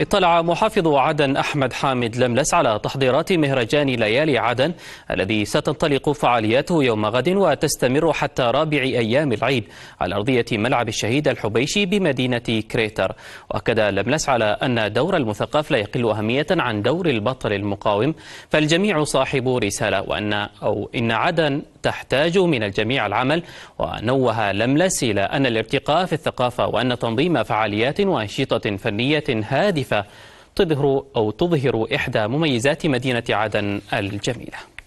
اطلع محافظ عدن أحمد حامد لملس على تحضيرات مهرجان ليالي عدن الذي ستنطلق فعالياته يوم غد وتستمر حتى رابع أيام العيد على أرضية ملعب الشهيد الحبيشي بمدينة كريتر وأكد لملس على أن دور المثقف لا يقل أهمية عن دور البطل المقاوم فالجميع صاحب رسالة وأن أو إن عدن تحتاج من الجميع العمل ونوه لملس إلى أن الارتقاء في الثقافة وأن تنظيم فعاليات وأنشطة فنية هادفة تظهر أو تظهر إحدى مميزات مدينة عدن الجميلة